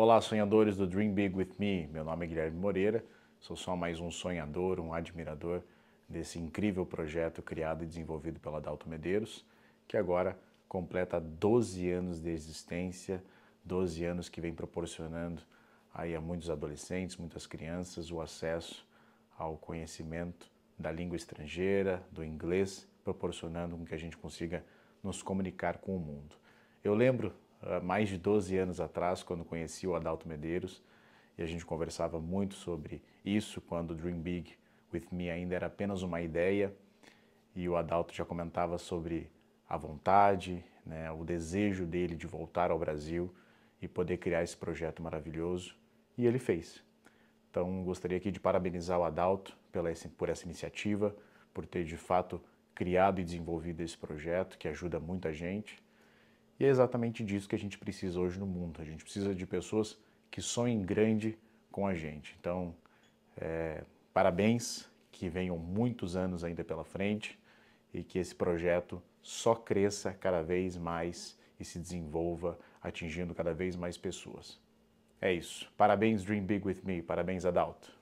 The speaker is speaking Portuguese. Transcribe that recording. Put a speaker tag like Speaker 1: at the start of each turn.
Speaker 1: Olá, sonhadores do Dream Big With Me. Meu nome é Guilherme Moreira, sou só mais um sonhador, um admirador desse incrível projeto criado e desenvolvido pela Dalto Medeiros, que agora completa 12 anos de existência, 12 anos que vem proporcionando aí a muitos adolescentes, muitas crianças o acesso ao conhecimento da língua estrangeira, do inglês, proporcionando com que a gente consiga nos comunicar com o mundo. Eu lembro mais de 12 anos atrás, quando conheci o Adalto Medeiros, e a gente conversava muito sobre isso quando o Dream Big With Me ainda era apenas uma ideia, e o Adalto já comentava sobre a vontade, né, o desejo dele de voltar ao Brasil e poder criar esse projeto maravilhoso, e ele fez. Então, gostaria aqui de parabenizar o Adalto pela, por essa iniciativa, por ter de fato criado e desenvolvido esse projeto que ajuda muita gente. E é exatamente disso que a gente precisa hoje no mundo. A gente precisa de pessoas que sonhem grande com a gente. Então, é, parabéns, que venham muitos anos ainda pela frente e que esse projeto só cresça cada vez mais e se desenvolva, atingindo cada vez mais pessoas. É isso. Parabéns Dream Big With Me, parabéns Adalto.